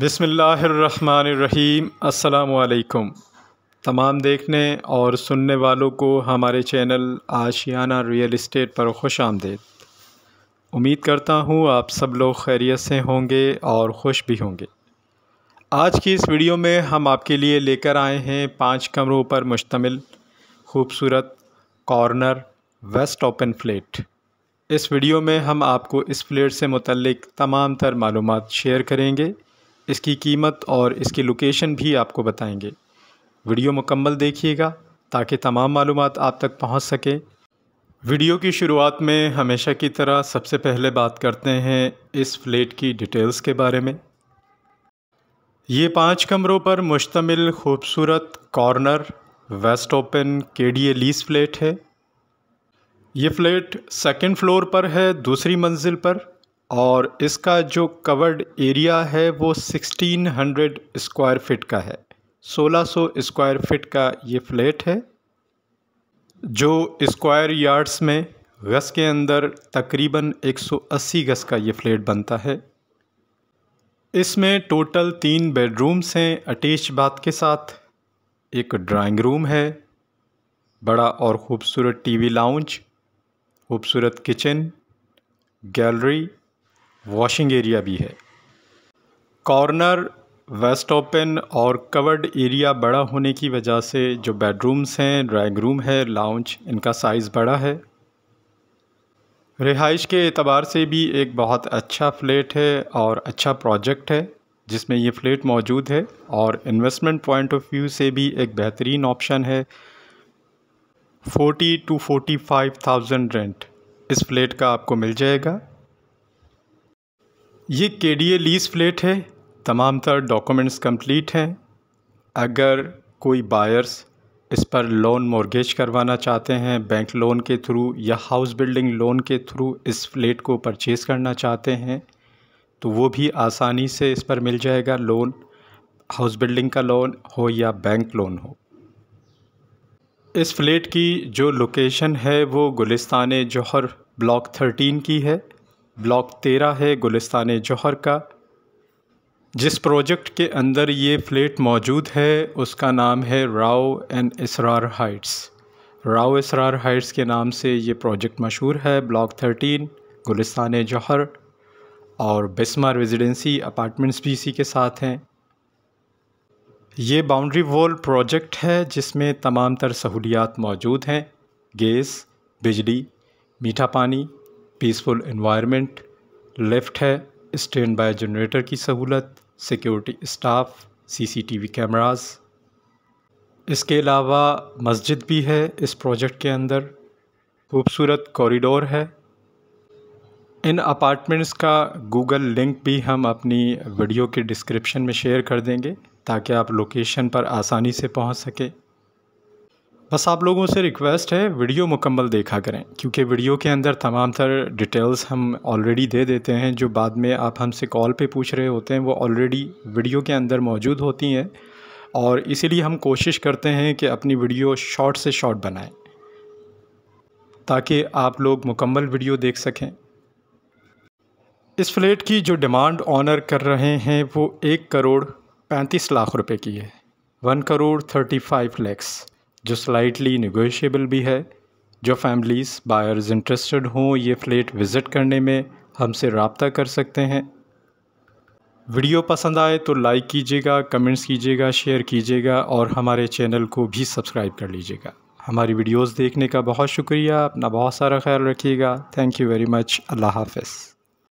बिसमीम् अल्लाम तमाम देखने और सुनने वालों को हमारे चैनल आशियाना रियल इस्टेट पर खुश आमदेद उम्मीद करता हूँ आप सब लोग खैरियत से होंगे और खुश भी होंगे आज की इस वीडियो में हम आपके लिए लेकर आए हैं पाँच कमरों पर मुश्तमिल खूबसूरत कॉर्नर वेस्ट ओपन फ्लेट इस वीडियो में हम आपको इस फ्लेट से मुतलक तमाम तर मालूम शेयर करेंगे इसकी कीमत और इसकी लोकेशन भी आपको बताएंगे वीडियो मुकम्मल देखिएगा ताकि तमाम मालूम आप तक पहुंच सके वीडियो की शुरुआत में हमेशा की तरह सबसे पहले बात करते हैं इस फ्लेट की डिटेल्स के बारे में ये पाँच कमरों पर मुश्तमिल खूबसूरत corner west open K D A lease flat है ये फ्लैट सेकंड फ्लोर पर है दूसरी मंजिल पर और इसका जो कवर्ड एरिया है वो 1600 स्क्वायर फिट का है 1600 स्क्वायर फिट का ये फ्लैट है जो स्क्वायर यार्ड्स में गज़ के अंदर तकरीबन 180 गज़ का ये फ्लैट बनता है इसमें टोटल तीन बेडरूम्स हैं अटैच बाथ के साथ एक ड्राइंग रूम है बड़ा और ख़ूबसूरत टीवी लाउंज खूबसूरत किचन गैलरी वॉशिंग एरिया भी है कॉर्नर वेस्ट ओपन और कवर्ड एरिया बड़ा होने की वजह से जो बेडरूम्स हैं ड्राइंग रूम है लाउंज इनका साइज़ बड़ा है रिहाइश के एतबार से भी एक बहुत अच्छा फ्लैट है और अच्छा प्रोजेक्ट है जिसमें ये फ्लैट मौजूद है और इन्वेस्टमेंट पॉइंट ऑफ व्यू से भी एक बेहतरीन ऑप्शन है forty two forty five thousand rent इस फ्लैट का आपको मिल जाएगा ये के डी ए लीज फ्लेट है तमाम तर डॉक्यूमेंट्स कंप्लीट हैं अगर कोई बायर्स इस पर लोन मॉर्गेज करवाना चाहते हैं बैंक लोन के थ्रू या हाउस बिल्डिंग लोन के थ्रू इस फ्लेट को परचेज़ करना चाहते हैं तो वो भी आसानी से इस पर मिल जाएगा लोन हाउस बिल्डिंग का लोन हो या बैंक लोन हो इस फ्लेट की जो लोकेशन है वो गुलिस्तान जौहर ब्लॉक थर्टीन की है ब्लॉक तेरह है गुलिस्तान जौहर का जिस प्रोजेक्ट के अंदर ये फ्लैट मौजूद है उसका नाम है Rao and Israr heights Rao Israr heights के नाम से ये प्रोजेक्ट मशहूर है ब्लॉक थर्टीन गुलिस्तान जौहर और बिस्मा रेजिडेंसी अपार्टमेंट्स भी इसी के साथ हैं ये बाउंड्री वॉल प्रोजेक्ट है जिसमें तमाम तर सहूलियात मौजूद हैं गैस बिजली मीठा पानी पीसफुल इन्वायरमेंट लिफ्ट है स्टैंड बाय जनरेटर की सहूलत सिक्योरिटी स्टाफ सीसीटीवी कैमरास इसके अलावा मस्जिद भी है इस प्रोजेक्ट के अंदर खूबसूरत कॉरिडोर है इन अपार्टमेंट्स का गूगल लिंक भी हम अपनी वीडियो के डिस्क्रिप्शन में शेयर कर देंगे ताकि आप लोकेशन पर आसानी से पहुंच सकें बस आप लोगों से रिक्वेस्ट है वीडियो मुकम्मल देखा करें क्योंकि वीडियो के अंदर तमाम तर डिटेल्स हम ऑलरेडी दे देते हैं जो बाद में आप हमसे कॉल पे पूछ रहे होते हैं वो ऑलरेडी वीडियो के अंदर मौजूद होती हैं और इसीलिए हम कोशिश करते हैं कि अपनी वीडियो शॉर्ट से शॉर्ट बनाएं ताकि आप लोग मुकम्मल वीडियो देख सकें इस फ्लैट की जो डिमांड ऑनर कर रहे हैं वो एक करोड़ पैंतीस लाख रुपये की है one crore thirty five lakhs जो स्लाइटली निगोशियबल भी है जो फैमिलीज़ बायर्स इंटरेस्टेड हों ये फ्लेट विज़िट करने में हमसे रबता कर सकते हैं वीडियो पसंद आए तो लाइक कीजिएगा कमेंट्स कीजिएगा शेयर कीजिएगा और हमारे चैनल को भी सब्सक्राइब कर लीजिएगा हमारी वीडियोस देखने का बहुत शुक्रिया अपना बहुत सारा ख्याल रखिएगा थैंक यू वेरी मच अल्लाह हाफिज़